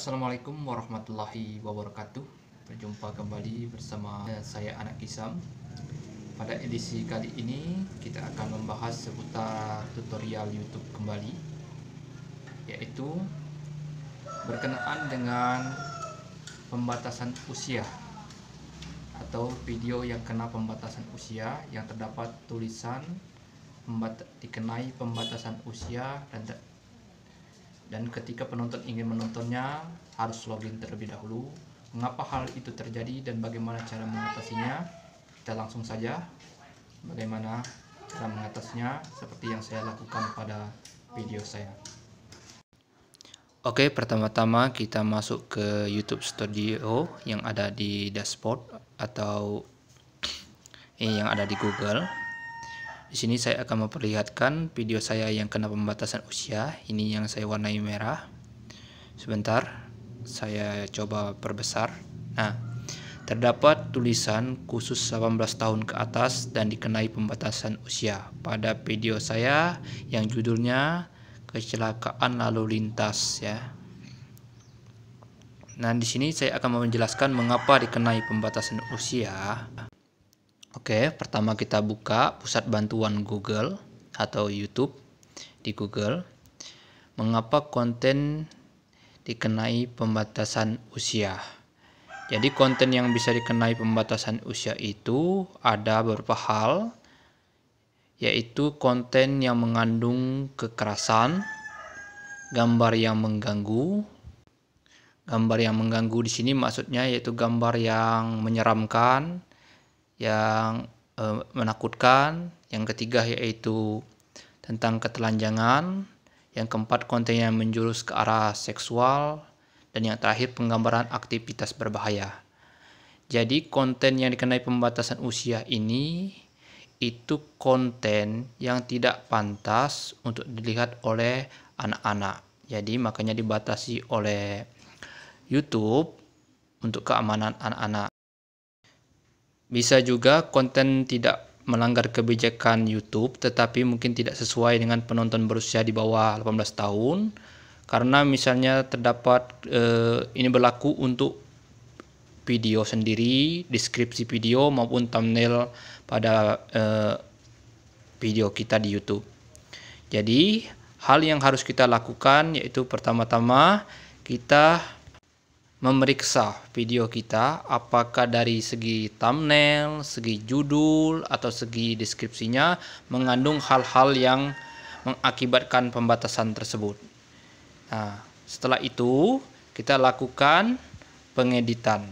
Assalamualaikum warahmatullahi wabarakatuh Berjumpa kembali bersama saya Anak Kisam Pada edisi kali ini kita akan membahas seputar tutorial YouTube kembali Yaitu berkenaan dengan pembatasan usia Atau video yang kena pembatasan usia yang terdapat tulisan dikenai pembatasan usia dan dan ketika penonton ingin menontonnya harus login terlebih dahulu. Mengapa hal itu terjadi dan bagaimana cara mengatasinya? Kita langsung saja bagaimana cara mengatasinya seperti yang saya lakukan pada video saya. Oke, pertama-tama kita masuk ke YouTube Studio yang ada di dashboard atau eh, yang ada di Google. Di sini saya akan memperlihatkan video saya yang kena pembatasan usia. Ini yang saya warnai merah. Sebentar, saya coba perbesar. Nah, terdapat tulisan khusus 18 tahun ke atas dan dikenai pembatasan usia. Pada video saya yang judulnya kecelakaan lalu lintas ya. Nah, di sini saya akan menjelaskan mengapa dikenai pembatasan usia. Oke, pertama kita buka pusat bantuan Google atau YouTube di Google. Mengapa konten dikenai pembatasan usia? Jadi konten yang bisa dikenai pembatasan usia itu ada beberapa hal yaitu konten yang mengandung kekerasan, gambar yang mengganggu. Gambar yang mengganggu di sini maksudnya yaitu gambar yang menyeramkan, yang e, menakutkan, yang ketiga yaitu tentang ketelanjangan, yang keempat konten yang menjurus ke arah seksual, dan yang terakhir penggambaran aktivitas berbahaya. Jadi konten yang dikenai pembatasan usia ini itu konten yang tidak pantas untuk dilihat oleh anak-anak. Jadi makanya dibatasi oleh YouTube untuk keamanan anak-anak. Bisa juga konten tidak melanggar kebijakan YouTube tetapi mungkin tidak sesuai dengan penonton berusia di bawah 18 tahun karena misalnya terdapat eh, ini berlaku untuk video sendiri, deskripsi video maupun thumbnail pada eh, video kita di YouTube. Jadi, hal yang harus kita lakukan yaitu pertama-tama kita memeriksa video kita apakah dari segi thumbnail, segi judul atau segi deskripsinya mengandung hal-hal yang mengakibatkan pembatasan tersebut. Nah, setelah itu kita lakukan pengeditan.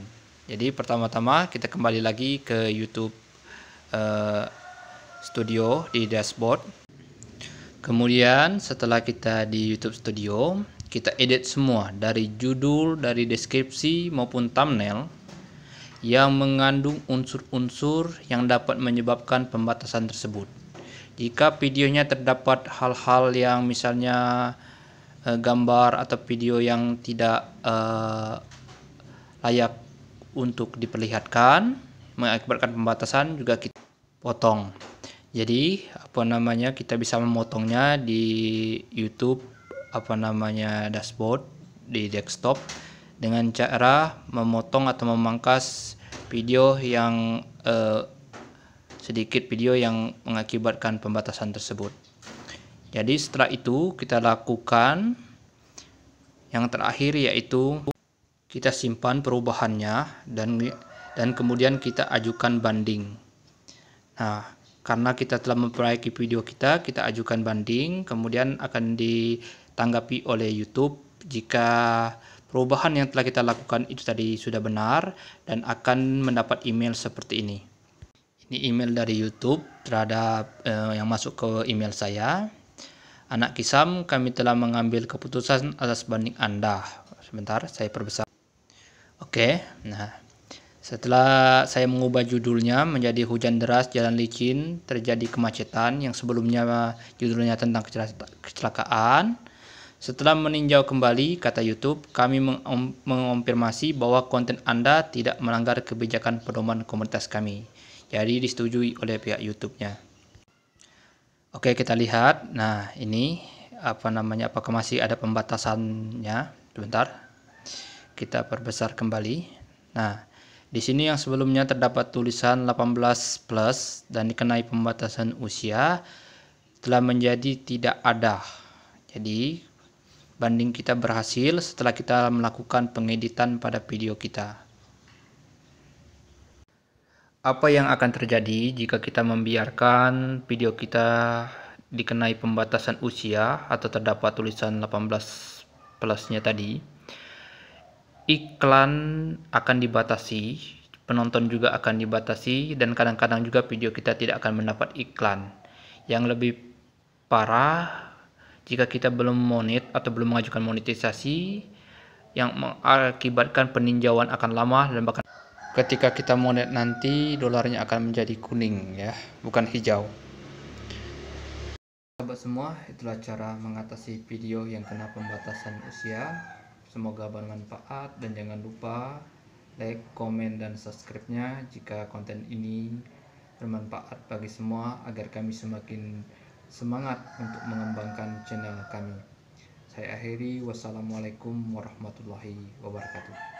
Jadi pertama-tama kita kembali lagi ke YouTube uh, Studio di dashboard. Kemudian setelah kita di YouTube Studio, kita edit semua dari judul, dari deskripsi maupun thumbnail yang mengandung unsur-unsur yang dapat menyebabkan pembatasan tersebut. Jika videonya terdapat hal-hal yang misalnya eh, gambar atau video yang tidak eh, layak untuk diperlihatkan mengakibatkan pembatasan juga kita potong. Jadi apa namanya kita bisa memotongnya di YouTube apa namanya dashboard di desktop dengan cara memotong atau memangkas video yang eh, sedikit video yang mengakibatkan pembatasan tersebut. Jadi setelah itu kita lakukan yang terakhir yaitu kita simpan perubahannya dan dan kemudian kita ajukan banding. Nah, karena kita telah memperbaiki video kita, kita ajukan banding, kemudian akan di tanggapi oleh YouTube jika perubahan yang telah kita lakukan itu tadi sudah benar dan akan mendapat email seperti ini. Ini email dari YouTube terhadap eh, yang masuk ke email saya. Anak Kisam, kami telah mengambil keputusan atas banding Anda. Sebentar, saya perbesar. Oke, nah setelah saya mengubah judulnya menjadi hujan deras jalan licin terjadi kemacetan yang sebelumnya judulnya tentang kecelakaan setelah meninjau kembali, kata YouTube, kami mengonfirmasi bahwa konten Anda tidak melanggar kebijakan pedoman komunitas kami. Jadi disetujui oleh pihak YouTube-nya. Oke, kita lihat. Nah, ini apa namanya? Apakah masih ada pembatasannya? Sebentar. Kita perbesar kembali. Nah, di sini yang sebelumnya terdapat tulisan 18 plus dan dikenai pembatasan usia telah menjadi tidak ada. Jadi banding kita berhasil setelah kita melakukan pengeditan pada video kita. Apa yang akan terjadi jika kita membiarkan video kita dikenai pembatasan usia atau terdapat tulisan 18 plusnya tadi? Iklan akan dibatasi, penonton juga akan dibatasi, dan kadang-kadang juga video kita tidak akan mendapat iklan. Yang lebih parah, jika kita belum monet atau belum mengajukan monetisasi yang mengakibatkan peninjauan akan lama dan bahkan ketika kita monet nanti dolarnya akan menjadi kuning ya bukan hijau sahabat semua itulah cara mengatasi video yang kena pembatasan usia semoga bermanfaat dan jangan lupa like, komen, dan subscribe-nya jika konten ini bermanfaat bagi semua agar kami semakin semangat untuk mengembangkan channel kami. Saya akhiri, wassalamualaikum warahmatullahi wabarakatuh.